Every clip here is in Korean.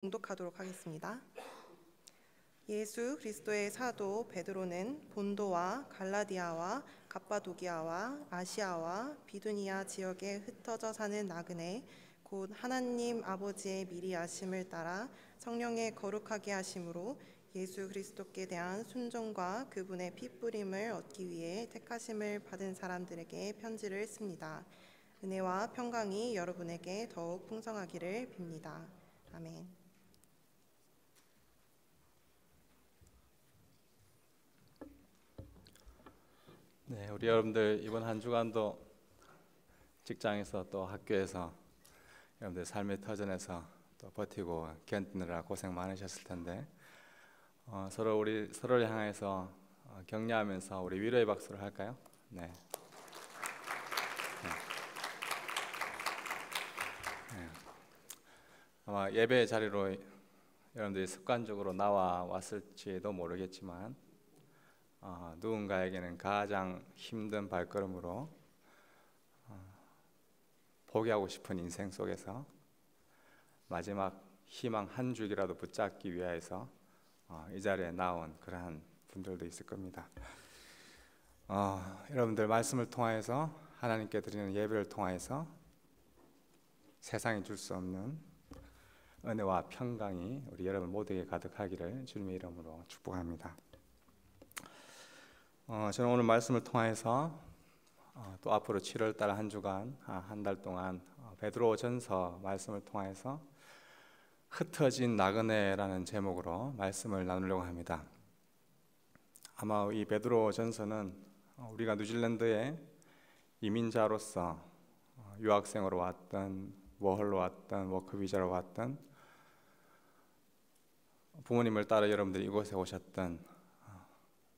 공독하도록 하겠습니다. 예수 그리스도의 사도 베드로는 본도와 갈라디아와 갑바도기아와 아시아와 비두니아 지역에 흩어져 사는 나그네 곧 하나님 아버지의 미리 아심을 따라 성령의 거룩하게 하심으로 예수 그리스도께 대한 순종과 그분의 피뿌림을 얻기 위해 택하심을 받은 사람들에게 편지를 씁니다. 은혜와 평강이 여러분에게 더욱 풍성하기를 빕니다. 아멘. 네, 우리 여러분들 이번 한 주간도 직장에서 또 학교에서 여러분들 삶의 터전에서 또 버티고 견디느라 고생 많으셨을 텐데 어, 서로 우리 서로를 향해서 어, 격려하면서 우리 위로의 박수를 할까요? 네. 네. 네. 아마 예배 자리로 여러분들이 습관적으로 나와 왔을지도 모르겠지만 어, 누군가에게는 가장 힘든 발걸음으로 어, 포기하고 싶은 인생 속에서 마지막 희망 한줄이라도 붙잡기 위해서 어, 이 자리에 나온 그러한 분들도 있을 겁니다. 어, 여러분들 말씀을 통하여서 하나님께 드리는 예배를 통하여서 세상이 줄수 없는 은혜와 평강이 우리 여러분 모두에게 가득하기를 주님의 이름으로 축복합니다. 어, 저는 오늘 말씀을 통해서또 어, 앞으로 7월달 한 주간 아, 한달 동안 어, 베드로전서 말씀을 통해서 흩어진 나그네라는 제목으로 말씀을 나누려고 합니다. 아마 이 베드로전서는 우리가 뉴질랜드에 이민자로서 유학생으로 왔던 워홀로 왔던 워크비자로 왔던 부모님을 따라 여러분들이 이곳에 오셨던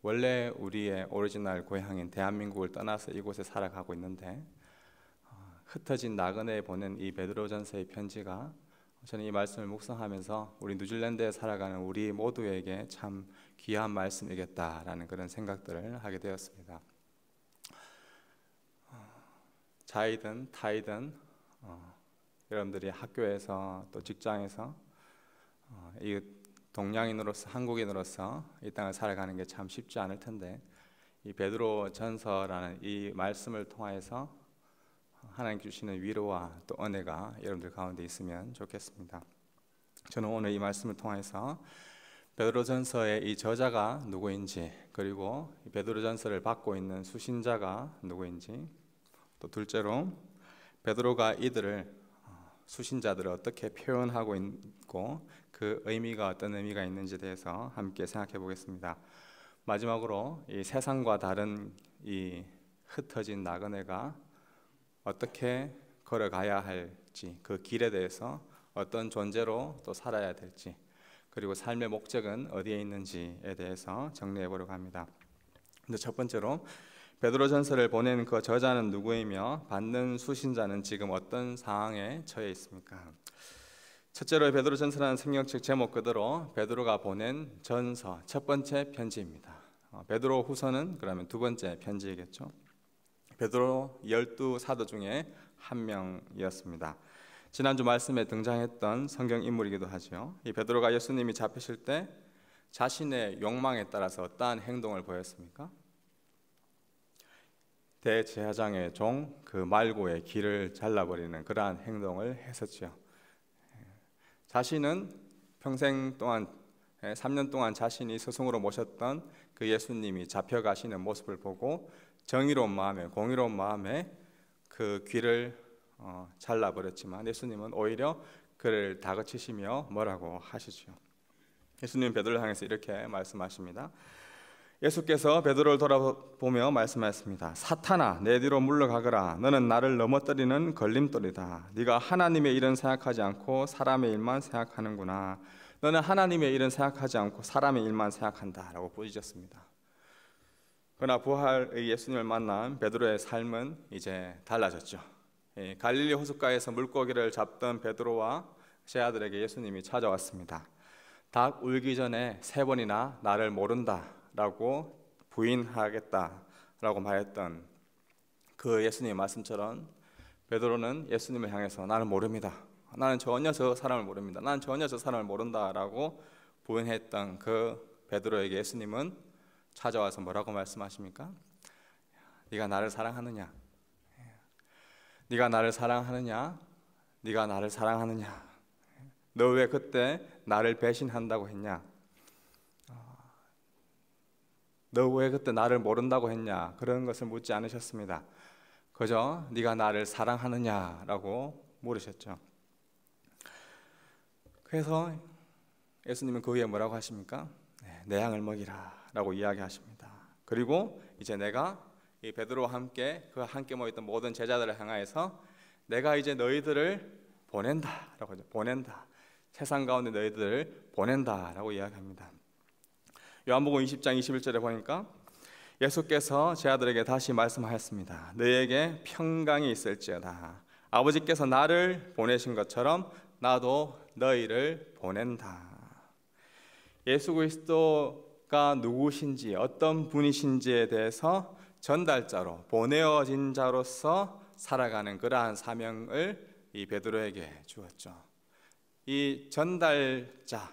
원래 우리의 오리지널 고향인 대한민국을 떠나서 이곳에 살아가고 있는데 어, 흩어진 나그네에 보낸 이 베드로전서의 편지가 저는 이 말씀을 묵상하면서 우리 뉴질랜드에 살아가는 우리 모두에게 참 귀한 말씀이겠다라는 그런 생각들을 하게 되었습니다. 어, 자이든 타이든 어, 여러분들이 학교에서 또 직장에서 어, 이 동양인으로서 한국인으로서 이 땅을 살아가는 게 참 쉽지 않을 텐데 이 베드로 전서라는 이 말씀을 통하여서 하나님 께 주시는 위로와 또 은혜가 여러분들 가운데 있으면 좋겠습니다. 저는 오늘 이 말씀을 통해서 베드로전서의 이 저자가 누구인지 그리고 베드로전서를 받고 있는 수신자가 누구인지 또 둘째로 베드로가 이들을 수신자들을 어떻게 표현하고 있고 그 의미가 어떤 의미가 있는지 대해서 함께 생각해 보겠습니다. 마지막으로 이 세상과 다른 이 흩어진 나그네가 어떻게 걸어가야 할지 그 길에 대해서 어떤 존재로 또 살아야 될지 그리고 삶의 목적은 어디에 있는지에 대해서 정리해 보려고 합니다. 근데 첫 번째로 베드로전서를 보낸 그 저자는 누구이며 받는 수신자는 지금 어떤 상황에 처해 있습니까? 첫째로 베드로 전서라는 성경책 제목 그대로 베드로가 보낸 전서 첫 번째 편지입니다. 어, 베드로 후서는 그러면 두 번째 편지겠죠 베드로 열두 사도 중에 한 명이었습니다. 지난주 말씀에 등장했던 성경 인물이기도 하죠. 이 베드로가 예수님이 잡히실 때 자신의 욕망에 따라서 어떠한 행동을 보였습니까? 대제사장의 종 그 말고의 길을 잘라버리는 그러한 행동을 했었죠. 자신은 평생 동안 3년 예, 동안 자신이 스승으로 모셨던 그 예수님이 잡혀가시는 모습을 보고 정의로운 마음에 공의로운 마음에 그 귀를 어, 잘라버렸지만 예수님은 오히려 그를 다그치시며 뭐라고 하시지요 예수님 베드로를 향해서 이렇게 말씀하십니다. 예수께서 베드로를 돌아보며 말씀하셨습니다 사탄아 내 뒤로 물러가거라. 너는 나를 넘어뜨리는 걸림돌이다. 네가 하나님의 일은 생각하지 않고 사람의 일만 생각하는구나. 너는 하나님의 일은 생각하지 않고 사람의 일만 생각한다라고 보여졌습니다. 그러나 부활의 예수님을 만난 베드로의 삶은 이제 달라졌죠. 갈릴리 호숫가에서 물고기를 잡던 베드로와 제 아들에게 예수님이 찾아왔습니다. 닭 울기 전에 세 번이나 나를 모른다 라고 부인하겠다라고 말했던 그 예수님의 말씀처럼 베드로는 예수님을 향해서 나는 모릅니다. 나는 전혀 저 사람을 모릅니다. 나는 전혀 저 사람을 모른다라고 부인했던 그 베드로에게 예수님은 찾아와서 뭐라고 말씀하십니까? 네가 나를 사랑하느냐? 네가 나를 사랑하느냐? 네가 나를 사랑하느냐? 너 왜 그때 나를 배신한다고 했냐? 너왜 그때 나를 모른다고 했냐? 그런 것을 묻지 않으셨습니다. 그저 네가 나를 사랑하느냐라고 물으셨죠. 그래서 예수님은 그에 뭐라고 하십니까? 네, 내 양을 먹이라라고 이야기하십니다. 그리고 이제 내가 이 베드로와 함께 그 함께 모였던 모든 제자들을 향하여서 내가 이제 너희들을 보낸다라고 보낸다. 세상 가운데 너희들을 보낸다라고 이야기합니다. 요한복음 20장 21절에 보니까 예수께서 제 아들에게 다시 말씀하였습니다. 너에게 평강이 있을지어다. 아버지께서 나를 보내신 것처럼 나도 너희를 보낸다. 예수 그리스도가 누구신지 어떤 분이신지에 대해서 전달자로 보내어진 자로서 살아가는 그러한 사명을 이 베드로에게 주었죠. 이 전달자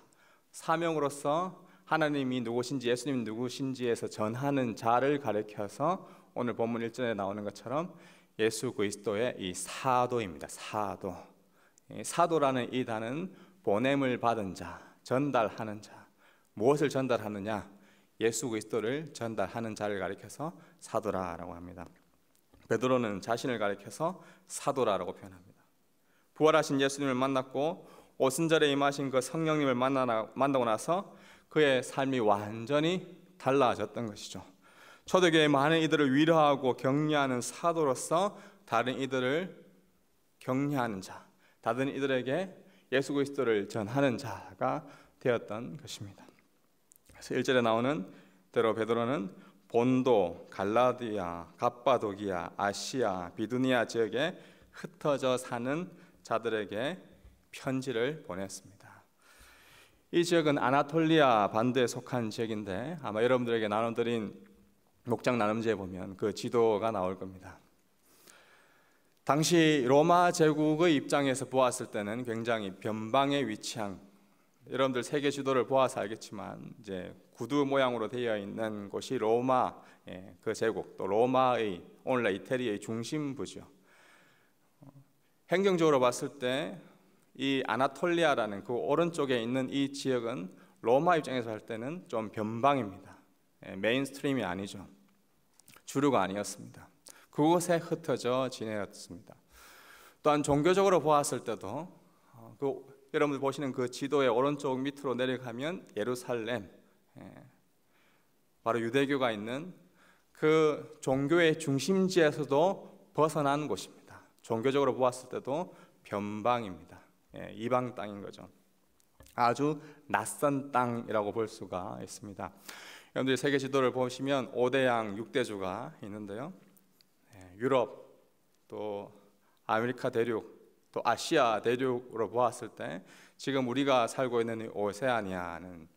사명으로서 하나님이 누구신지 예수님 누구신지에서 전하는 자를 가리켜서 오늘 본문 1절에 나오는 것처럼 예수 그리스도의 이 사도입니다. 사도. 사도라는 이 단은 보냄을 받은 자, 전달하는 자. 무엇을 전달하느냐? 예수 그리스도를 전달하는 자를 가리켜서 사도라라고 합니다. 베드로는 자신을 가리켜서 사도라라고 표현합니다. 부활하신 예수님을 만났고 오순절에 임하신 그 성령님을 만나 만나고 나서 그의 삶이 완전히 달라졌던 것이죠. 초대교회 많은 이들을 위로하고 격려하는 사도로서 다른 이들을 격려하는 자, 다른 이들에게 예수 그리스도를 전하는 자가 되었던 것입니다. 그래서 1절에 나오는 대로 베드로는 본도, 갈라디아, 갑바도기아, 아시아, 비두니아 지역에 흩어져 사는 자들에게 편지를 보냈습니다. 이 지역은 아나톨리아 반도에 속한 지역인데 아마 여러분들에게 나눠드린 목장 나눔지에 보면 그 지도가 나올 겁니다. 당시 로마 제국의 입장에서 보았을 때는 굉장히 변방에 위치한 여러분들 세계 지도를 보아서 알겠지만 이제 구두 모양으로 되어 있는 곳이 로마 그 제국 또 로마의 오늘날 이태리의 중심부죠. 어, 행정적으로 봤을 때이 아나톨리아라는 그 오른쪽에 있는 이 지역은 로마 입장에서 할 때는 좀 변방입니다. 예, 메인스트림이 아니죠. 주류가 아니었습니다. 그곳에 흩어져 지내었습니다. 또한 종교적으로 보았을 때도 어, 그, 여러분들 보시는 그 지도의 오른쪽 밑으로 내려가면 예루살렘 예, 바로 유대교가 있는 그 종교의 중심지에서도 벗어난 곳입니다. 종교적으로 보았을 때도 변방입니다. 예, 이방 땅인 거죠. 아주 낯선 땅이라고 볼 수가 있습니다. 여러분들 세계 지도를 보시면 5대양 6대주가 있는데요. 예, 유럽 또 아메리카 대륙 또 아시아 대륙으로 보았을 때 지금 우리가 살고 있는 오세아니아는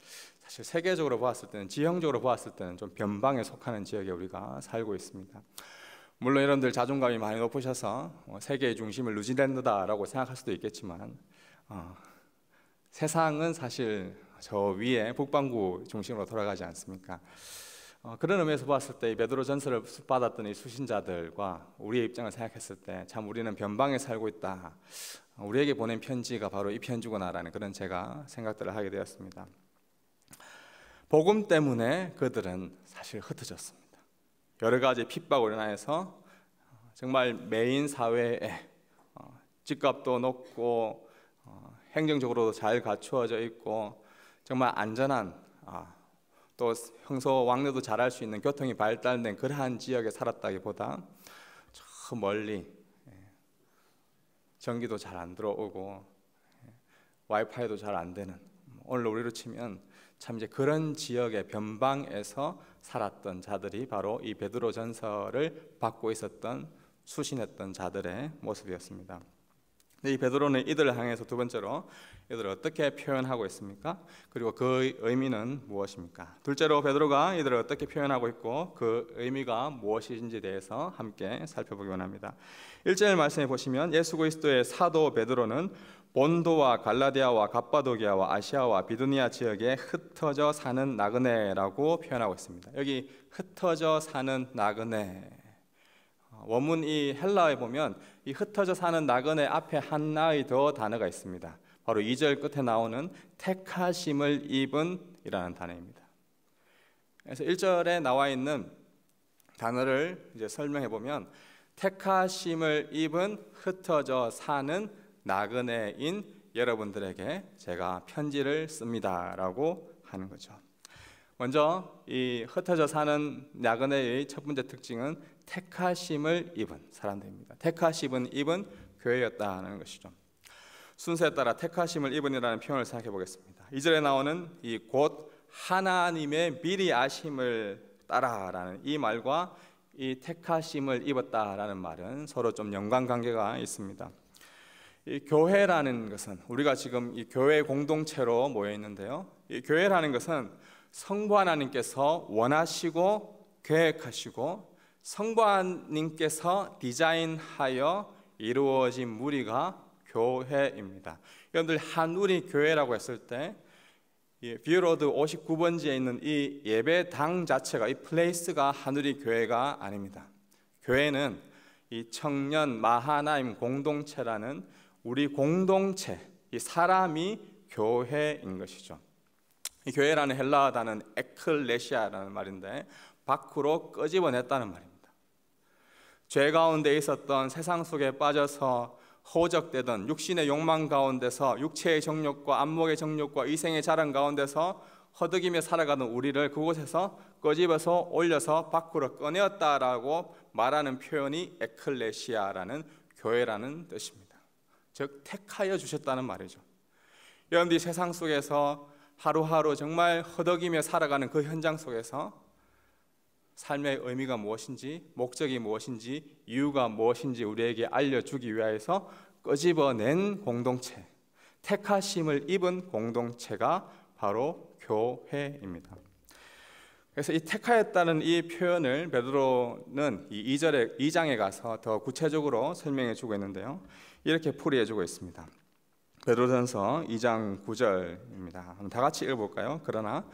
사실 세계적으로 보았을 때는 지형적으로 보았을 때는 좀 변방에 속하는 지역에 우리가 살고 있습니다. 물론 여러분들 자존감이 많이 높으셔서 어, 세계의 중심을 뉴질랜드다라고 생각할 수도 있겠지만 어, 세상은 사실 저 위에 북반구 중심으로 돌아가지 않습니까? 어, 그런 의미에서 봤을 때 베드로 전설을 받았던 이 수신자들과 우리의 입장을 생각했을 때 참 우리는 변방에 살고 있다. 우리에게 보낸 편지가 바로 이 편지구나라는 그런 제가 생각들을 하게 되었습니다. 복음 때문에 그들은 사실 흩어졌습니다. 여러 가지 핍박으로 인해서 정말 메인 사회에 어, 집값도 높고 어, 행정적으로도 잘 갖추어져 있고 정말 안전한 아, 또 평소 왕래도 잘 할 수 있는 교통이 발달된 그러한 지역에 살았다기보다 저 멀리 예, 전기도 잘 안 들어오고 예, 와이파이도 잘 안 되는 뭐, 오늘 우리로 치면 참 이제 그런 지역의 변방에서 살았던 자들이 바로 이 베드로 전설을 받고 있었던 수신했던 자들의 모습이었습니다. 이 베드로는 이들을 향해서 두 번째로 이들을 어떻게 표현하고 있습니까? 그리고 그 의미는 무엇입니까? 둘째로 베드로가 이들을 어떻게 표현하고 있고 그 의미가 무엇인지 대해서 함께 살펴보기 원합니다. 1절 말씀해 보시면 예수 그리스도의 사도 베드로는 본도와 갈라디아와 갑바도기아와 아시아와 비두니아 지역에 흩어져 사는 나그네라고 표현하고 있습니다. 여기 흩어져 사는 나그네 어, 원문 이 헬라에 보면 이 흩어져 사는 나그네 앞에 하나의 더 단어가 있습니다. 바로 2절 끝에 나오는 택하심을 입은이라는 단어입니다. 그래서 1절에 나와 있는 단어를 이제 설명해 보면 택하심을 입은 흩어져 사는 나그네인 여러분들에게 제가 편지를 씁니다라고 하는 거죠. 먼저 이 흩어져 사는 나그네의 첫 번째 특징은 택하심을 입은 사람들입니다. 택하심은 입은 교회였다는 것이죠. 순서에 따라 택하심을 입은이라는 표현을 생각해 보겠습니다. 이절에 나오는 이 곧 하나님의 미리 아심을 따라라는 이 말과 이 택하심을 입었다라는 말은 서로 좀 연관 관계가 있습니다. 이 교회라는 것은 우리가 지금 이 교회 공동체로 모여 있는데요. 이 교회라는 것은 성부 하나님께서 원하시고 계획하시고 성부 하나님께서 디자인하여 이루어진 무리가 교회입니다. 여러분들 한우리 교회라고 했을 때 비로드 59번지에 있는 이 예배당 자체가 이 플레이스가 하늘이 교회가 아닙니다. 교회는 이 청년 마하나임 공동체라는 우리 공동체, 이 사람이 교회인 것이죠. 이 교회라는 헬라어 단어는 에클레시아라는 말인데 밖으로 끄집어냈다는 말입니다. 죄 가운데 있었던 세상 속에 빠져서 허적되던 육신의 욕망 가운데서 육체의 정욕과 안목의 정욕과 이생의 자랑 가운데서 허덕이며 살아가는 우리를 그곳에서 꺼집어서 올려서 밖으로 꺼내었다라고 말하는 표현이 에클레시아라는 교회라는 뜻입니다. 즉 택하여 주셨다는 말이죠. 여러분들 세상 속에서 하루하루 정말 허덕이며 살아가는 그 현장 속에서 삶의 의미가 무엇인지, 목적이 무엇인지, 이유가 무엇인지 우리에게 알려주기 위해서 끄집어낸 공동체, 택하심을 입은 공동체가 바로 교회입니다. 그래서 이 택하였다는 이 표현을 베드로는 이 2절에 2장에 가서 더 구체적으로 설명해 주고 있는데요. 이렇게 풀이해 주고 있습니다. 베드로전서 2장 9절입니다. 다 같이 읽어 볼까요? 그러나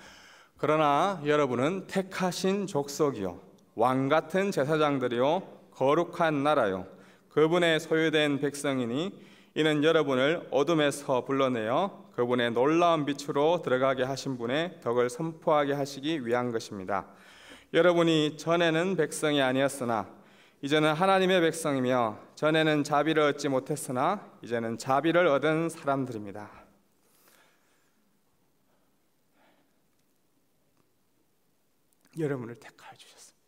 그러나 여러분은 택하신 족속이요 왕 같은 제사장들이요 거룩한 나라요 그분의 소유된 백성이니 이는 여러분을 어둠에서 불러내어 그분의 놀라운 빛으로 들어가게 하신 분의 덕을 선포하게 하시기 위한 것입니다. 여러분이 전에는 백성이 아니었으나 이제는 하나님의 백성이며 전에는 자비를 얻지 못했으나 이제는 자비를 얻은 사람들입니다. 여러분을 택하여 주셨습니다.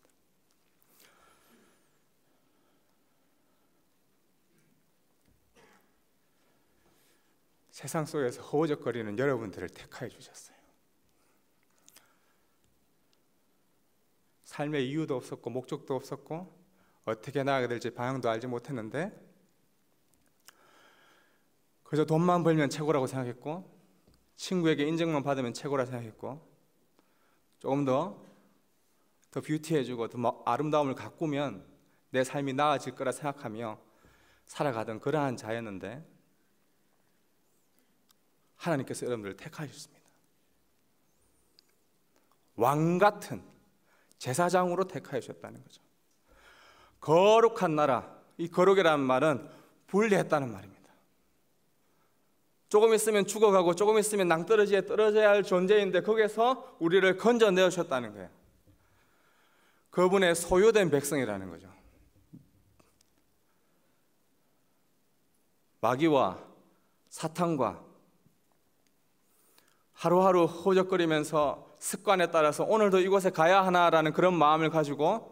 세상 속에서 허우적거리는 여러분들을 택하여 주셨어요. 삶의 이유도 없었고 목적도 없었고 어떻게 나가게 될지 방향도 알지 못했는데 그래서 돈만 벌면 최고라고 생각했고 친구에게 인정만 받으면 최고라 생각했고 조금 더 더뷰티해주고더 아름다움을 가꾸면 내 삶이 나아질 거라 생각하며 살아가던 그러한 자였는데 하나님께서 여러분들을 택하셨습니다. 왕 같은 제사장으로 택하셨다는 거죠. 거룩한 나라, 이 거룩이라는 말은 분리했다는 말입니다. 조금 있으면 죽어가고 조금 있으면 낭떠러지에 떨어져야 할 존재인데 거기서 우리를 건져내셨다는 거예요. 그분의 소유된 백성이라는 거죠. 마귀와 사탄과 하루하루 허적거리면서 습관에 따라서 오늘도 이곳에 가야 하나라는 그런 마음을 가지고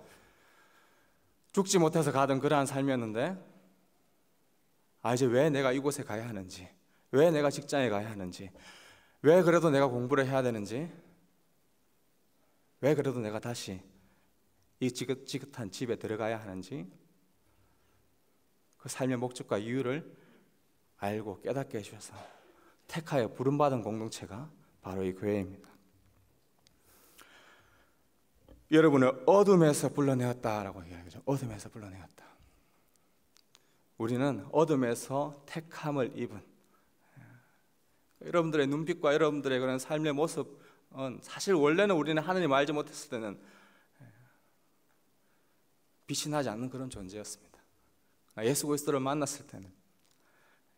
죽지 못해서 가던 그러한 삶이었는데 아 이제 왜 내가 이곳에 가야 하는지 왜 내가 직장에 가야 하는지 왜 그래도 내가 공부를 해야 되는지 왜 그래도 내가 다시 이 지긋지긋한 집에 들어가야 하는지 그 삶의 목적과 이유를 알고 깨닫게 해주셔서 택하여 부름받은 공동체가 바로 이 교회입니다. 여러분을 어둠에서 불러내었다라고 이야기하죠. 어둠에서 불러내었다. 우리는 어둠에서 택함을 입은 예, 여러분들의 눈빛과 여러분들의 그런 삶의 모습은 사실 원래는 우리는 하느님 알지 못했을 때는 예, 빛이 나지 않는 그런 존재였습니다. 아, 예수 그리스도를 만났을 때는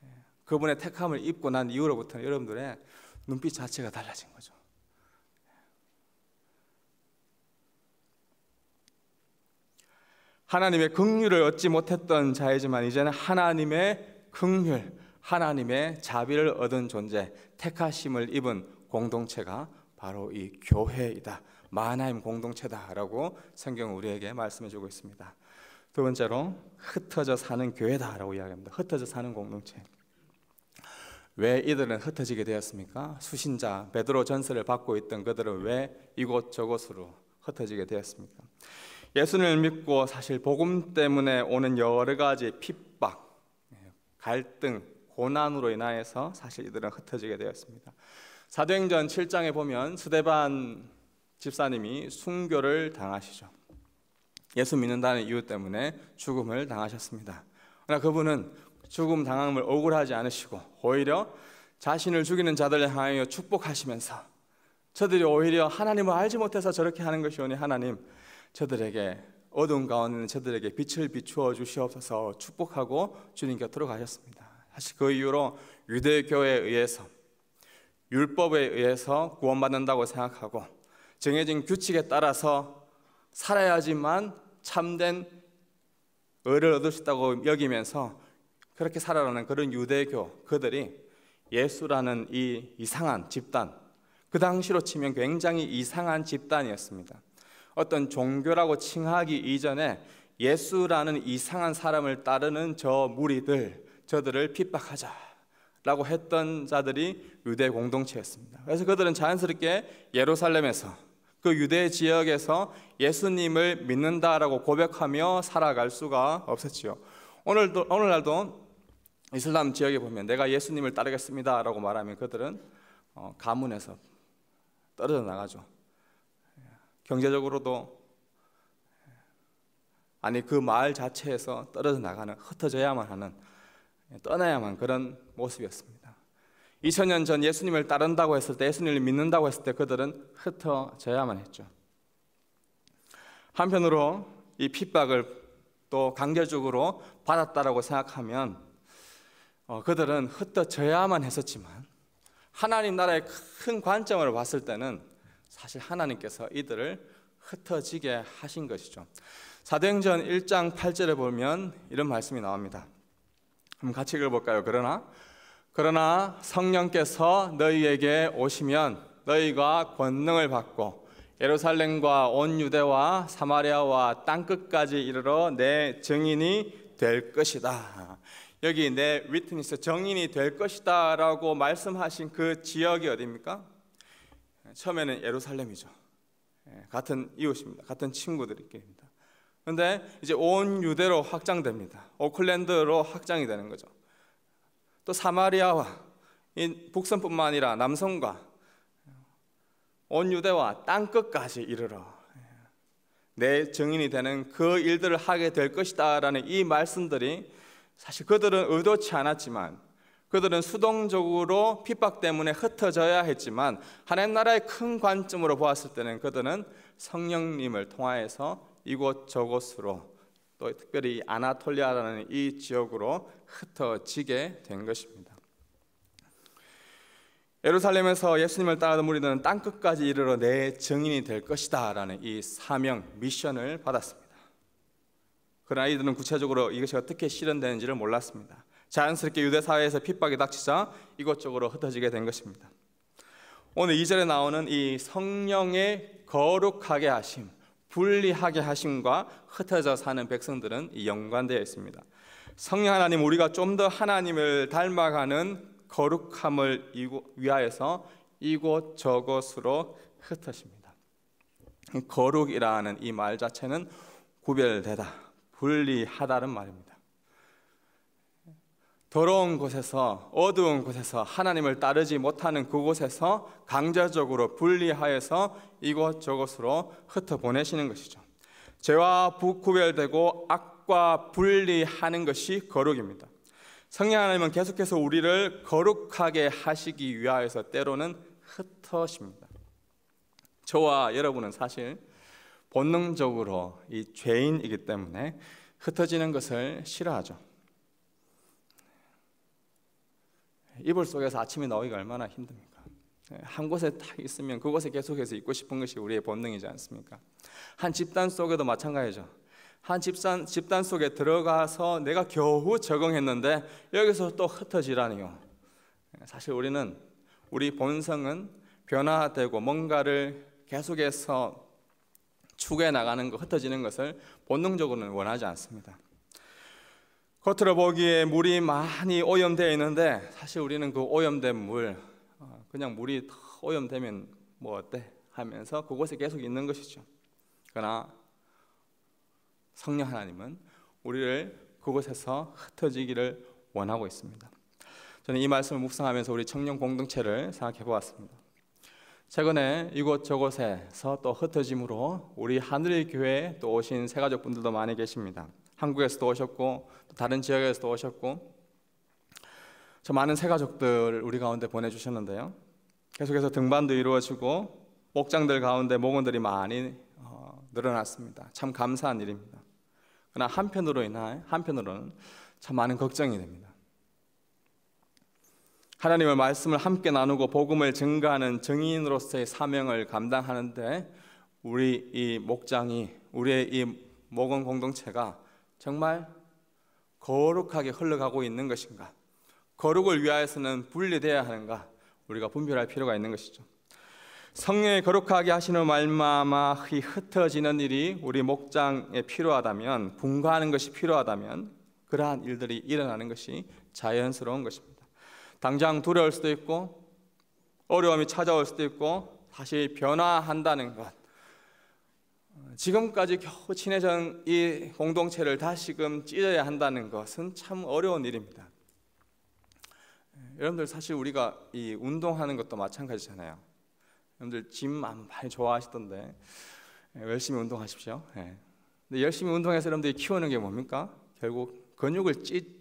예, 그분의 택함을 입고 난이후로부터 여러분들의 눈빛 자체가 달라진 거죠. 하나님의 긍휼을 얻지 못했던 자이지만 이제는 하나님의 긍휼, 하나님의 자비를 얻은 존재, 택하심을 입은 공동체가 바로 이 교회이다. 마나임 공동체다라고 성경은 우리에게 말씀해 주고 있습니다. 두 번째로 흩어져 사는 교회다라고 이야기합니다. 흩어져 사는 공동체. 왜 이들은 흩어지게 되었습니까? 수신자 베드로 전서를 받고 있던 그들은 왜 이곳 저곳으로 흩어지게 되었습니까? 예수님을 믿고 사실 복음 때문에 오는 여러 가지 핍박, 갈등, 고난으로 인하여서 사실 이들은 흩어지게 되었습니다. 사도행전 7장에 보면 스데반 집사님이 순교를 당하시죠. 예수 믿는다는 이유 때문에 죽음을 당하셨습니다. 그러나 그분은 죽음 당함을 억울하지 않으시고 오히려 자신을 죽이는 자들 향하여 축복하시면서 저들이 오히려 하나님을 알지 못해서 저렇게 하는 것이오니 하나님 저들에게 어두운 가운데 저들에게 빛을 비추어 주시옵소서 축복하고 주님 곁으로 가셨습니다. 사실 그 이후로 유대교에 의해서 율법에 의해서 구원받는다고 생각하고 정해진 규칙에 따라서 살아야지만 참된 의를 얻을 수 있다고 여기면서 그렇게 살아라는 그런 유대교 그들이 예수라는 이 이상한 집단 그 당시로 치면 굉장히 이상한 집단이었습니다. 어떤 종교라고 칭하기 이전에 예수라는 이상한 사람을 따르는 저 무리들, 저들을 핍박하자. 라고 했던 자들이 유대 공동체였습니다. 그래서 그들은 자연스럽게 예루살렘에서 그 유대 지역에서 예수님을 믿는다라고 고백하며 살아갈 수가 없었지요. 오늘도 오늘날도 이슬람 지역에 보면 내가 예수님을 따르겠습니다라고 말하면 그들은 어, 가문에서 떨어져 나가죠. 경제적으로도 아니 그 마을 자체에서 떨어져 나가는 흩어져야만 하는 떠나야만 그런 모습이었습니다. 2000년 전 예수님을 따른다고 했을 때 예수님을 믿는다고 했을 때 그들은 흩어져야만 했죠. 한편으로 이 핍박을 또 강제적으로 받았다라고 생각하면 어, 그들은 흩어져야만 했었지만 하나님 나라의 큰관점을 봤을 때는 사실 하나님께서 이들을 흩어지게 하신 것이죠. 사도행전 1장 8절에 보면 이런 말씀이 나옵니다. 그럼 같이 읽어볼까요? 그러나 그러나 성령께서 너희에게 오시면 너희가 권능을 받고 예루살렘과 온 유대와 사마리아와 땅 끝까지 이르러 내 증인이 될 것이다. 여기 내 위트니스 정인이 될 것이다라고 말씀하신 그 지역이 어디입니까? 예, 처음에는 예루살렘이죠. 예, 같은 이웃입니다. 같은 친구들끼리입니다. 그런데 이제 온 유대로 확장됩니다. 오클랜드로 확장이 되는 거죠. 또 사마리아와 북선뿐만 아니라 남성과 온 유대와 땅 끝까지 이르러 예, 내 증인이 되는 그 일들을 하게 될 것이다라는 이 말씀들이 사실 그들은 의도치 않았지만 그들은 수동적으로 핍박 때문에 흩어져야 했지만 하나님 나라의 큰 관점으로 보았을 때는 그들은 성령님을 통하여서 이곳 저곳으로 또 특별히 아나톨리아라는 이 지역으로 흩어지게 된 것입니다. 예루살렘에서 예수님을 따르던 무리들땅 끝까지 이르러 내 증인이 될 것이다라는 이 사명 미션을 받았습니다. 그러나 이들은 구체적으로 이것이 어떻게 실현되는지를 몰랐습니다. 자연스럽게 유대 사회에서 핍박이 닥치자 이것저으로 흩어지게 된 것입니다. 오늘 2절에 나오는 이 성령의 거룩하게 하심, 분리하게 하심과 흩어져 사는 백성들은 연관되어 있습니다. 성령 하나님 우리가 좀 더 하나님을 닮아가는 거룩함을 위하여서 이곳 저곳으로 흩어집니다. 거룩이라는 이 말 자체는 구별되다, 분리하다는 말입니다. 더러운 곳에서 어두운 곳에서 하나님을 따르지 못하는 그곳에서 강제적으로 분리하여서 이곳저곳으로 흩어 보내시는 것이죠. 죄와 구별되고 악과 분리하는 것이 거룩입니다. 성령 하나님은 계속해서 우리를 거룩하게 하시기 위하여서 때로는 흩어십니다. 저와 여러분은 사실 본능적으로 이 죄인이기 때문에 흩어지는 것을 싫어하죠. 이불 속에서 아침이 나오기가 얼마나 힘듭니까? 예, 한 곳에 딱 있으면 그곳에 계속해서 있고 싶은 것이 우리의 본능이지 않습니까? 한 집단 속에도 마찬가지죠. 한 집단, 집단 속에 들어가서 내가 겨우 적응했는데 여기서 또 흩어지라니요. 예, 사실 우리는 우리 본성은 변화되고 뭔가를 계속해서 추구해 나가는 것, 흩어지는 것을 본능적으로는 원하지 않습니다. 겉으로 보기에 물이 많이 오염되어 있는데 사실 우리는 그 오염된 물 어, 그냥 물이 오염되면 뭐 어때 하면서 그곳에 계속 있는 것이죠. 그러나 성령 하나님은 우리를 그곳에서 흩어지기를 원하고 있습니다. 저는 이 말씀을 묵상하면서 우리 청년 공동체를 생각해 보았습니다. 최근에 이곳저곳에서 또 흩어짐으로 우리 하늘의 교회에 또 오신 새가족분들도 많이 계십니다. 한국에서도 오셨고 다른 지역에서도 오셨고 저 많은 새 가족들 우리 가운데 보내주셨는데요. 계속해서 등반도 이루어지고 목장들 가운데 목원들이 많이 어, 늘어났습니다. 참 감사한 일입니다. 그러나 한편으로 인해 한편으로는 참 많은 걱정이 됩니다. 하나님의 말씀을 함께 나누고 복음을 증가하는 증인으로서의 사명을 감당하는데 우리 이 목장이 우리의 이 목원 공동체가 정말 거룩하게 흘러가고 있는 것인가? 거룩을 위하여서는 분리되어야 하는가? 우리가 분별할 필요가 있는 것이죠. 성령이 거룩하게 하시는 말마마 흩어지는 일이 우리 목장에 필요하다면 분가하는 것이 필요하다면 그러한 일들이 일어나는 것이 자연스러운 것입니다. 당장 두려울 수도 있고 어려움이 찾아올 수도 있고 다시 변화한다는 것 지금까지 겨우 친해진 이 공동체를 다시금 찢어야 한다는 것은 참 어려운 일입니다. 여러분들 사실 우리가 이 운동하는 것도 마찬가지잖아요. 여러분들 짐 많이 좋아하시던데 열심히 운동하십시오. 예. 근데 열심히 운동해서 여러분들이 키우는 게 뭡니까? 결국 근육을 찢,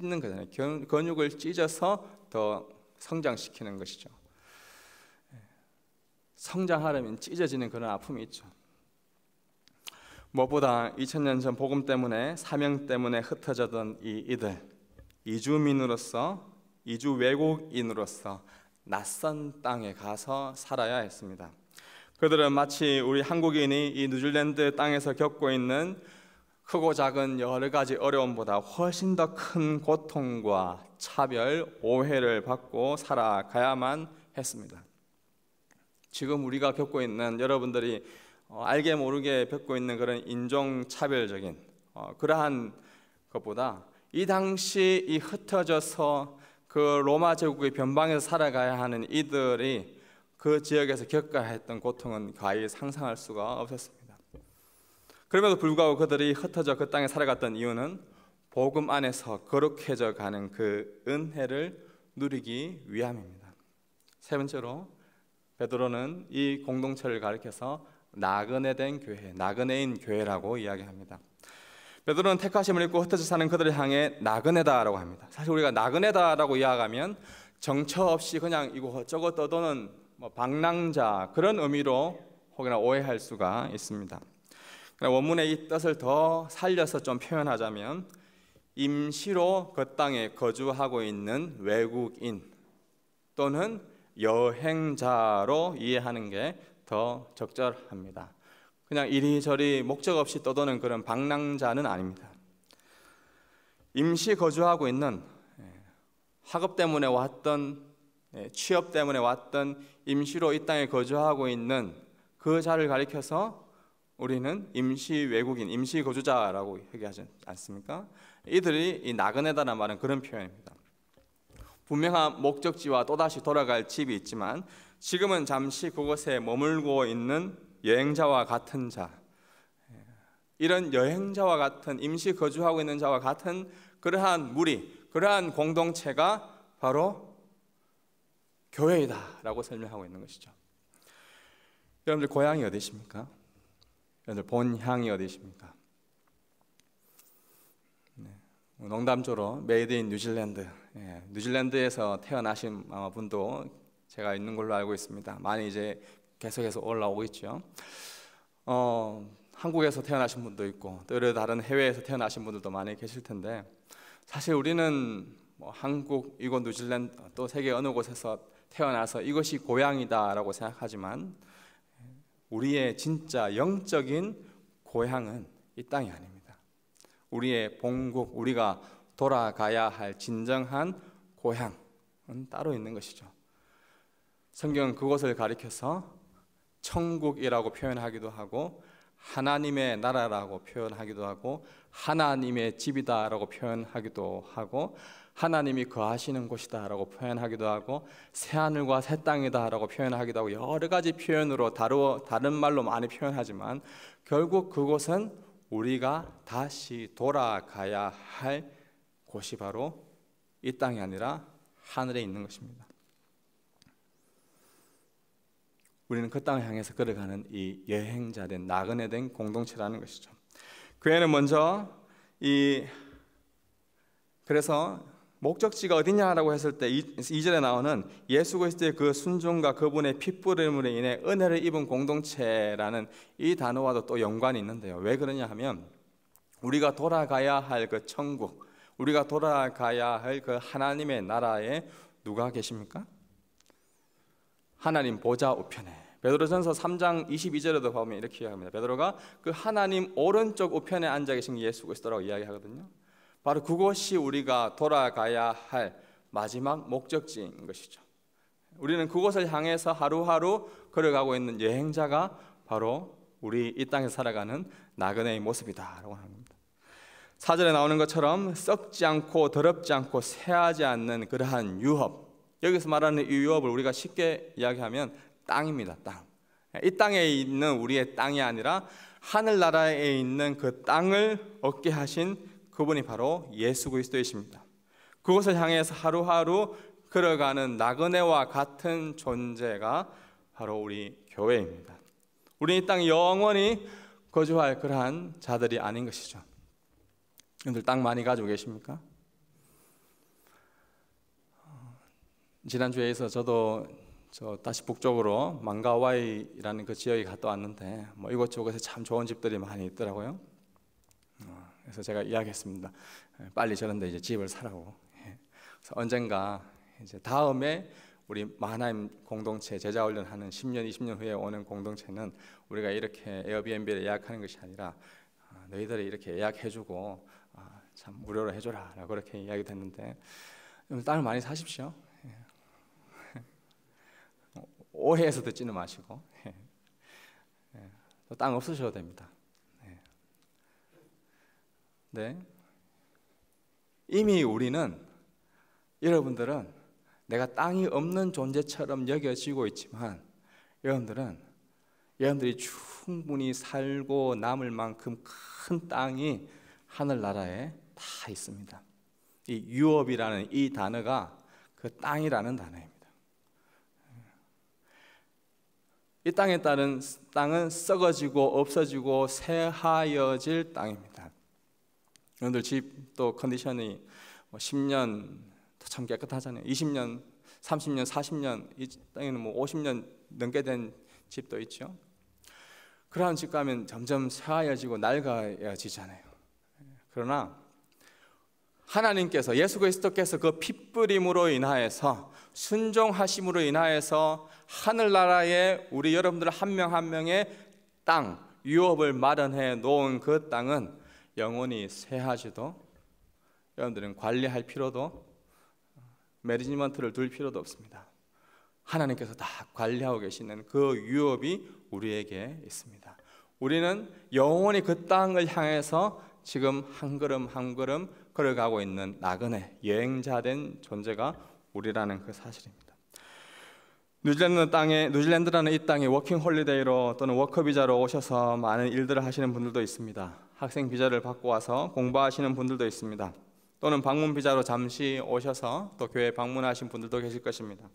는 거잖아요. 근육을 찢어서 더 성장시키는 것이죠. 예. 성장하려면 찢어지는 그런 아픔이 있죠. 무엇보다 2000년 전 복음 때문에 사명 때문에 흩어졌던 이 이들 이주민으로서 이주 외국인으로서 낯선 땅에 가서 살아야 했습니다. 그들은 마치 우리 한국인이 이 뉴질랜드 땅에서 겪고 있는 크고 작은 여러 가지 어려움보다 훨씬 더 큰 고통과 차별, 오해를 받고 살아가야만 했습니다. 지금 우리가 겪고 있는 여러분들이 어, 알게 모르게 뱉고 있는 그런 인종차별적인 어, 그러한 것보다 이 당시 이 흩어져서 그 로마 제국의 변방에서 살아가야 하는 이들이 그 지역에서 겪어야 했던 고통은 과히 상상할 수가 없었습니다. 그럼에도 불구하고 그들이 흩어져 그 땅에 살아갔던 이유는 복음 안에서 거룩해져 가는 그 은혜를 누리기 위함입니다. 세 번째로 베드로는 이 공동체를 가리켜서 나그네된 교회, 나그네인 교회라고 이야기합니다. 베드로는 택하심을 입고 흩어져 사는 그들을 향해 나그네다라고 합니다. 사실 우리가 나그네다라고 이야기하면 정처 없이 그냥 이곳저곳 떠도는 뭐 방랑자 그런 의미로 혹여나 오해할 수가 있습니다. 원문의 이 뜻을 더 살려서 좀 표현하자면 임시로 그 땅에 거주하고 있는 외국인 또는 여행자로 이해하는 게더 적절합니다. 그냥 이리저리 목적 없이 떠도는 그런 방랑자는 아닙니다. 임시 거주하고 있는 예, 학업 때문에 왔던 예, 취업 때문에 왔던 임시로 이 땅에 거주하고 있는 그 자를 가리켜서 우리는 임시 외국인, 임시 거주자라고 얘기하지 않습니까? 이들이 이 나그네다라는 말은 그런 표현입니다. 분명한 목적지와 또다시 돌아갈 집이 있지만 지금은 잠시 그곳에 머물고 있는 여행자와 같은 자 이런 여행자와 같은 임시 거주하고 있는 자와 같은 그러한 무리 그러한 공동체가 바로 교회이다라고 설명하고 있는 것이죠. 여러분들 고향이 어디십니까? 여러분들 본향이 어디십니까? 네, 농담조로 메이드 인 뉴질랜드 예, 뉴질랜드에서 태어나신 분도 제가 있는 걸로 알고 있습니다. 많이 이제 계속해서 올라오고 있죠. 어, 한국에서 태어나신 분도 있고 또 여러 다른 해외에서 태어나신 분들도 많이 계실 텐데 사실 우리는 뭐 한국 이곳 뉴질랜드 또 세계 어느 곳에서 태어나서 이것이 고향이다라고 생각하지만 우리의 진짜 영적인 고향은 이 땅이 아닙니다. 우리의 본국 우리가 돌아가야 할 진정한 고향은 따로 있는 것이죠. 성경은 그곳을 가리켜서 천국이라고 표현하기도 하고 하나님의 나라라고 표현하기도 하고 하나님의 집이다라고 표현하기도 하고 하나님이 거하시는 곳이다라고 표현하기도 하고 새 하늘과 새 땅이다라고 표현하기도 하고 여러 가지 표현으로 다루, 다른 말로 많이 표현하지만 결국 그곳은 우리가 다시 돌아가야 할 곳이 바로 이 땅이 아니라 하늘에 있는 것입니다. 우리는 그 땅을 향해서 걸어가는 이 여행자된 나그네된 공동체라는 것이죠. 교회는 먼저 이 그래서 목적지가 어디냐라고 했을 때 2절에 나오는 예수 그리스도의 그 순종과 그분의 핏부름으로 인해 은혜를 입은 공동체라는 이 단어와도 또 연관이 있는데요. 왜 그러냐 하면 우리가 돌아가야 할 그 천국 우리가 돌아가야 할 그 하나님의 나라에 누가 계십니까? 하나님 보좌 우편에 베드로전서 3장 22절에도 보면 이렇게 합니다. 베드로가 그 하나님 오른쪽 우편에 앉아 계신 예수 그리스도라고 이야기하거든요. 바로 그것이 우리가 돌아가야 할 마지막 목적지인 것이죠. 우리는 그곳을 향해서 하루하루 걸어가고 있는 여행자가 바로 우리 이 땅에 살아가는 나그네의 모습이다라고 합니다. 사전에 나오는 것처럼 썩지 않고 더럽지 않고 새하지 않는 그러한 유업. 여기서 말하는 이 유업을 우리가 쉽게 이야기하면 땅입니다. 땅. 이 땅에 있는 우리의 땅이 아니라 하늘나라에 있는 그 땅을 얻게 하신 그분이 바로 예수 그리스도이십니다. 그곳을 향해서 하루하루 걸어가는 나그네와 같은 존재가 바로 우리 교회입니다. 우리 이땅 영원히 거주할 그러한 자들이 아닌 것이죠. 여러분들 땅 많이 가지고 계십니까? 어, 지난주에서 저도 저 다시 북쪽으로 망가와이라는 그 지역에 갔다 왔는데 뭐 이곳저곳에 참 좋은 집들이 많이 있더라고요. 어, 그래서 제가 이야기했습니다. 예, 빨리 저런데 이제 집을 사라고. 예, 그래서 언젠가 이제 다음에 우리 마하임 공동체 제자 훈련하는 10년, 20년 후에 오는 공동체는 우리가 이렇게 에어비앤비를 예약하는 것이 아니라 아, 너희들이 이렇게 예약해주고 참 무료로 해줘라 라고 그렇게 이야기 됐는데 땅을 많이 사십시오 예. 오해해서 듣지는 마시고 예. 예. 땅 없으셔도 됩니다 네 이미 우리는 여러분들은 내가 땅이 없는 존재처럼 여겨지고 있지만 여러분들은 여러분들이 충분히 살고 남을 만큼 큰 땅이 하늘나라에 다 있습니다. 이 유업이라는 이 단어가 그 땅이라는 단어입니다. 이 땅에 따른 땅은 썩어지고 없어지고 새하여질 땅입니다. 여러분들 집또 컨디션이 뭐 10년 참 깨끗하잖아요. 20년, 30년, 40년 이 땅에는 뭐 50년 넘게 된 집도 있죠. 그러한 집 가면 점점 새하여지고 낡아지잖아요. 그러나 하나님께서 예수 그리스도께서 그 핏부림으로 인하여서 순종하심으로 인하여서 하늘나라에 우리 여러분들 한 명 한 명의 땅 유업을 마련해 놓은 그 땅은 영원히 새하지도 여러분들은 관리할 필요도 매니지먼트를 둘 필요도 없습니다. 하나님께서 다 관리하고 계시는 그 유업이 우리에게 있습니다. 우리는 영원히 그 땅을 향해서 지금 한 걸음 한 걸음 걸어가고 있는 나그네 여행자된 존재가 우리라는 그 사실입니다. 뉴질랜드 땅에 뉴질랜드라는 이 땅에 워킹 홀리데이로 또는 워커 비자로 오셔서 많은 일들을 하시는 분들도 있습니다. 학생 비자를 받고 와서 공부하시는 분들도 있습니다. 또는 방문 비자로 잠시 오셔서 또 교회 방문하신 분들도 계실 것입니다.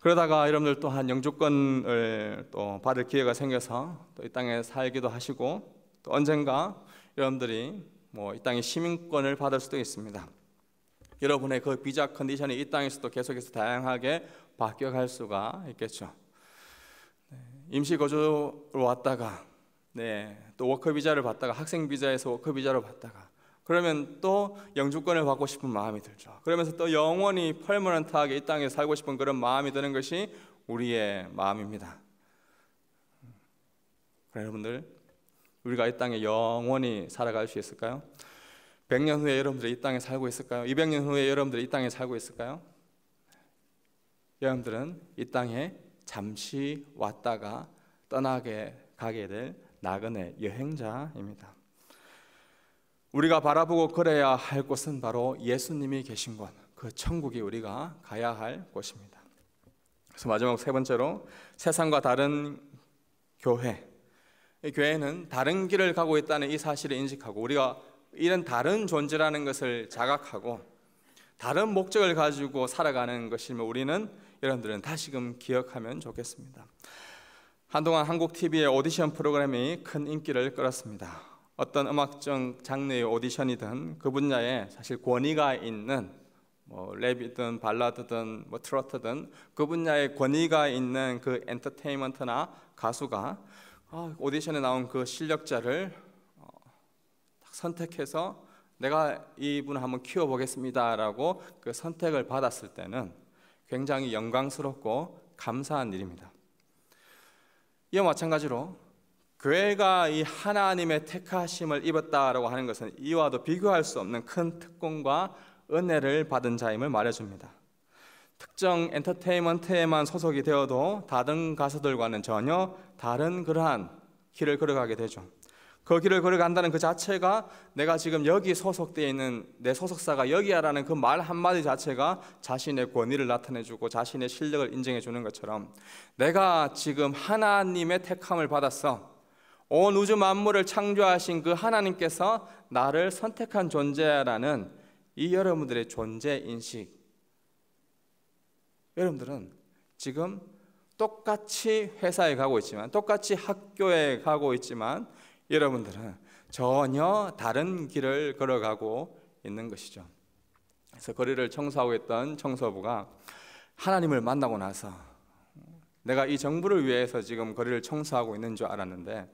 그러다가 여러분들 또한 영주권을 또 받을 기회가 생겨서 또 이 땅에 살기도 하시고 또 언젠가 여러분들이 뭐 이 땅의 시민권을 받을 수도 있습니다. 여러분의 그 비자 컨디션이 이 땅에서도 계속해서 다양하게 바뀌어갈 수가 있겠죠. 네, 임시 거주로 왔다가 네, 또 워커 비자를 받다가 학생 비자에서 워커 비자로 받다가 그러면 또 영주권을 받고 싶은 마음이 들죠. 그러면서 또 영원히 펄머런트하게 이 땅에 살고 싶은 그런 마음이 드는 것이 우리의 마음입니다. 그래 여러분들 우리가 이 땅에 영원히 살아갈 수 있을까요? 100년 후에 여러분들이 이 땅에 살고 있을까요? 200년 후에 여러분들이 이 땅에 살고 있을까요? 여러분들은 이 땅에 잠시 왔다가 떠나게 가게 될 나그네 여행자입니다. 우리가 바라보고 걸어야 할 곳은 바로 예수님이 계신 곳, 그 천국이 우리가 가야 할 곳입니다. 그래서 마지막 세 번째로 세상과 다른 교회, 교회는 다른 길을 가고 있다는 이 사실을 인식하고 우리가 이런 다른 존재라는 것을 자각하고 다른 목적을 가지고 살아가는 것이며 우리는 여러분들은 다시금 기억하면 좋겠습니다. 한동안 한국 TV의 오디션 프로그램이 큰 인기를 끌었습니다. 어떤 음악적 장르의 오디션이든 그 분야에 사실 권위가 있는 뭐 랩이든 발라드든 뭐 트로트든 그 분야에 권위가 있는 그 엔터테인먼트나 가수가 아, 오디션에 나온 그 실력자를 어, 선택해서 내가 이분을 한번 키워보겠습니다라고 그 선택을 받았을 때는 굉장히 영광스럽고 감사한 일입니다. 이와 마찬가지로 교회가 이 하나님의 택하심을 입었다라고 하는 것은 이와도 비교할 수 없는 큰 특권과 은혜를 받은 자임을 말해줍니다. 특정 엔터테인먼트에만 소속이 되어도 다른 가수들과는 전혀 다른 그러한 길을 걸어가게 되죠. 그 길을 걸어간다는 그 자체가 내가 지금 여기 소속되어 있는 내 소속사가 여기야라는 그 말 한마디 자체가 자신의 권위를 나타내주고 자신의 실력을 인정해주는 것처럼 내가 지금 하나님의 택함을 받았어. 온 우주 만물을 창조하신 그 하나님께서 나를 선택한 존재라는 이 여러분들의 존재 인식 여러분들은 지금 똑같이 회사에 가고 있지만 똑같이 학교에 가고 있지만 여러분들은 전혀 다른 길을 걸어가고 있는 것이죠. 그래서 거리를 청소하고 있던 청소부가 하나님을 만나고 나서 내가 이 정부를 위해서 지금 거리를 청소하고 있는 줄 알았는데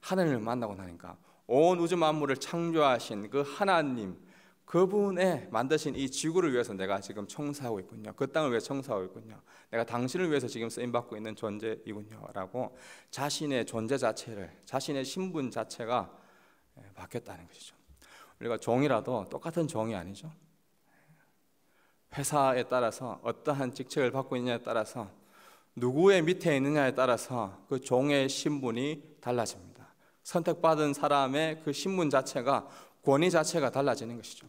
하나님을 만나고 나니까 온 우주 만물을 창조하신 그 하나님 그분의 만드신 이 지구를 위해서 내가 지금 청사하고 있군요. 그 땅을 위해 청사하고 있군요. 내가 당신을 위해서 지금 쓰임 받고 있는 존재이군요라고 자신의 존재 자체를 자신의 신분 자체가 예, 바뀌었다는 것이죠. 우리가 종이라도 똑같은 종이 아니죠. 회사에 따라서 어떠한 직책을 받고 있느냐에 따라서 누구의 밑에 있느냐에 따라서 그 종의 신분이 달라집니다. 선택받은 사람의 그 신분 자체가 권위 자체가 달라지는 것이죠.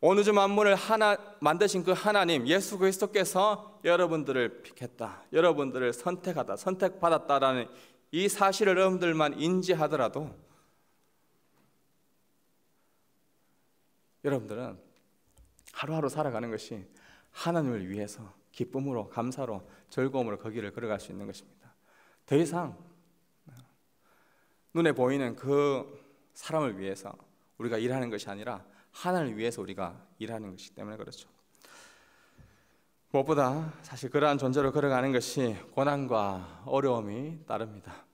어느 주 만물을 하나 만드신 그 하나님 예수 그리스도께서 여러분들을 픽했다. 여러분들을 선택하다. 선택받았다라는 이 사실을 여러분들만 인지하더라도 여러분들은 하루하루 살아가는 것이 하나님을 위해서 기쁨으로 감사로 즐거움으로 거기를 걸어갈 수 있는 것입니다. 더 이상 눈에 보이는 그 사람을 위해서 우리가 일하는 것이 아니라 하나를 위해서 우리가 일하는 것이기 때문에 그렇죠. 무엇보다 사실 그러한 존재로 걸어가는 것이 고난과 어려움이 따릅니다.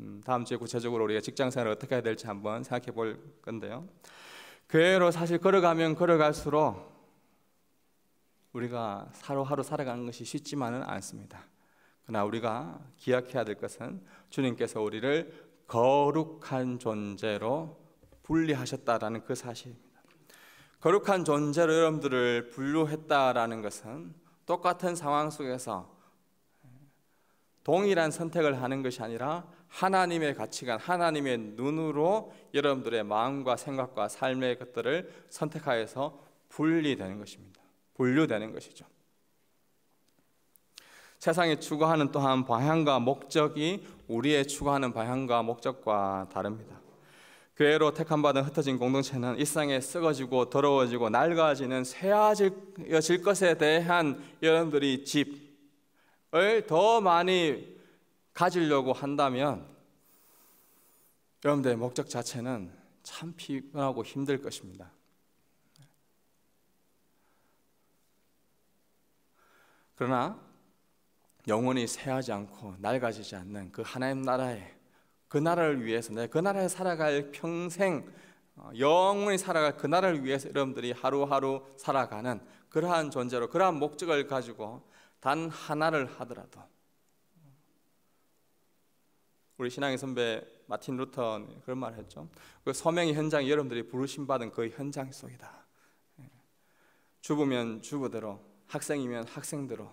음, 다음 주에 구체적으로 우리가 직장 생활을 어떻게 해야 될지 한번 생각해 볼 건데요. 교회로 사실 걸어가면 걸어갈수록 우리가 하루하루 살아가는 것이 쉽지만은 않습니다. 그러나 우리가 기억해야 될 것은 주님께서 우리를 거룩한 존재로 분리하셨다라는 그 사실입니다. 거룩한 존재로 여러분들을 분류했다라는 것은 똑같은 상황 속에서 동일한 선택을 하는 것이 아니라 하나님의 가치관, 하나님의 눈으로 여러분들의 마음과 생각과 삶의 것들을 선택하여서 분리되는 것입니다. 분류되는 것이죠. 세상이 추구하는 또한 방향과 목적이 우리의 추구하는 방향과 목적과 다릅니다. 교회로 택함받은 흩어진 공동체는 일상에 썩어지고 더러워지고 낡아지는 새아질 것에 대한 여러분들이 집을 더 많이 가지려고 한다면 여러분들의 목적 자체는 참 피곤하고 힘들 것입니다. 그러나 영원히 새하지 않고 낡아지지 않는 그 하나님 나라에 그 나라를 위해서 내그 네, 나라에 살아갈 평생 어, 영원히 살아갈 그 나라를 위해서 여러분들이 하루하루 살아가는 그러한 존재로 그러한 목적을 가지고 단 하나를 하더라도 우리 신앙의 선배 마틴 루턴 그런 말을 했죠. 그 서명의 현장 여러분들이 부르심 받은 그 현장 속이다. 죽으면 죽으대로 학생이면 학생대로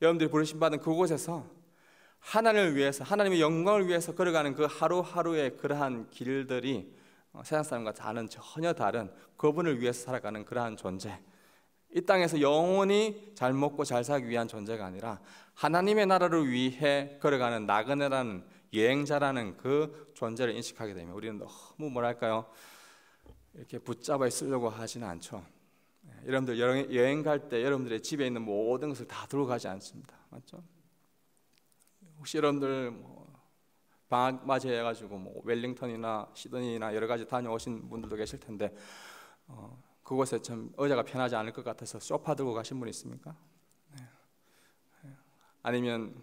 여러분들이 부르심 받은 그곳에서 하나님을 위해서 하나님의 영광을 위해서 걸어가는 그 하루하루의 그러한 길들이 어, 세상 사람과 다른 전혀 다른 그분을 위해서 살아가는 그러한 존재 이 땅에서 영원히 잘 먹고 잘 살기 위한 존재가 아니라 하나님의 나라를 위해 걸어가는 나그네라는 여행자라는 그 존재를 인식하게 되면 우리는 너무 뭐랄까요 이렇게 붙잡아 있으려고 하지는 않죠. 예, 여러분들 여행 갈 때 여러분들의 집에 있는 모든 것을 다 들고 가지 않습니다. 맞죠? 혹시 여러분들 뭐 방학 맞이해가지고 뭐 웰링턴이나 시드니나 여러 가지 다녀오신 분들도 계실 텐데 어, 그곳에 참 의자가 편하지 않을 것 같아서 소파 들고 가신 분 있습니까? 네. 네. 아니면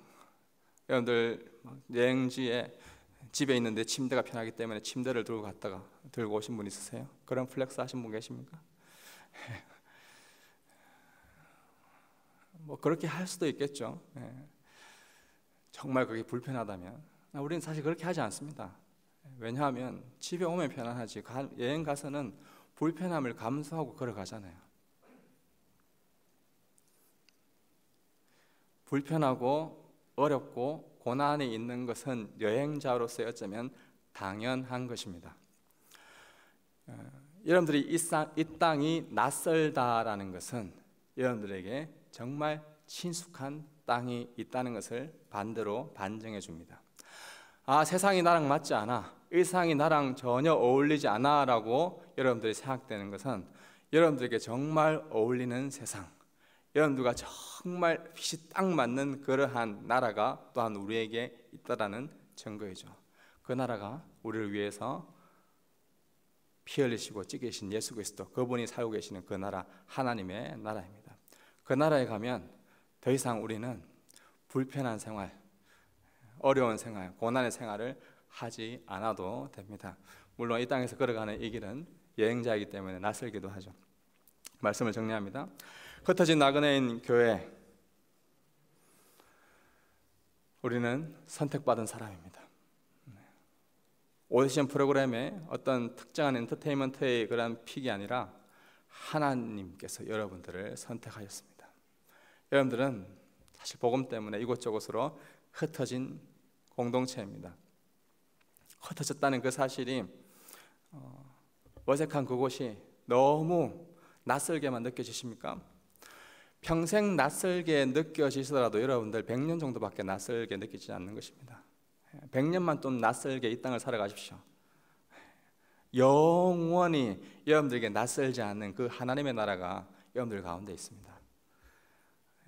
여러분들 뭐 여행지에 집에 있는데 침대가 편하기 때문에 침대를 들고 갔다가 들고 오신 분 있으세요? 그런 플렉스 하신 분 계십니까? 뭐 그렇게 할 수도 있겠죠. 네. 정말 그게 불편하다면 아, 우리는 사실 그렇게 하지 않습니다. 왜냐하면 집에 오면 편안하지 여행 가서는 불편함을 감수하고 걸어가잖아요. 불편하고 어렵고 고난이 있는 것은 여행자로서 어쩌면 당연한 것입니다. 어, 여러분들 이, 이 땅이 낯설다라는 것은 여러분들에게 정말 친숙한 땅이 있다는 것을 반대로 반증해 줍니다. 아, 세상이 나랑 맞지 않아. 일상이 나랑 전혀 어울리지 않아. 라고 여러분들이 생각되는 것은 여러분들에게 정말 어울리는 세상, 여러분들과 정말 핏이 딱 맞는 그러한 나라가 또한 우리에게 있다라는 증거이죠. 그 나라가 우리를 위해서 피 흘리시고 찌개신 예수 그리스도 그분이 살고 계시는 그 나라 하나님의 나라입니다. 그 나라에 가면 더 이상 우리는 불편한 생활, 어려운 생활, 고난의 생활을 하지 않아도 됩니다. 물론 이 땅에서 걸어가는 이 길은 여행자이기 때문에 낯설기도 하죠. 말씀을 정리합니다. 흩어진 나그네인 교회 우리는 선택받은 사람입니다. 오디션 프로그램의 어떤 특정한 엔터테인먼트의 그런 픽이 아니라 하나님께서 여러분들을 선택하셨습니다. 여러분들은 사실 복음 때문에 이곳저곳으로 흩어진 공동체입니다. 흩어졌다는 그 사실이 어, 어색한 그곳이 너무 낯설게만 느껴지십니까? 평생 낯설게 느껴지시더라도 여러분들 100년 정도밖에 낯설게 느끼지 않는 것입니다. 100년만 좀 낯설게 이 땅을 살아가십시오. 영원히 여러분들에게 낯설지 않는 그 하나님의 나라가 여러분들 가운데 있습니다.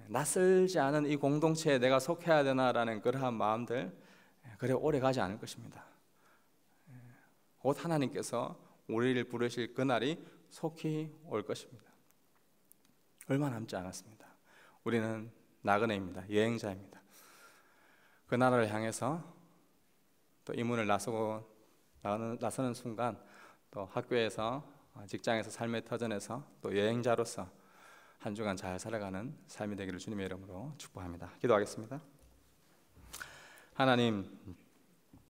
낯설지 않은 이 공동체에 내가 속해야 되나라는 그러한 마음들 예, 그래 오래 가지 않을 것입니다. 예, 곧 하나님께서 우리를 부르실 그날이 속히 올 것입니다. 얼마 남지 않았습니다. 우리는 나그네입니다. 여행자입니다. 그 나라를 향해서 또 이문을 나서고 나서는 순간 또 학교에서 어, 직장에서 삶의 터전에서 또 여행자로서 한 주간 잘 살아가는 삶이 되기를 주님의 이름으로 축복합니다. 기도하겠습니다. 하나님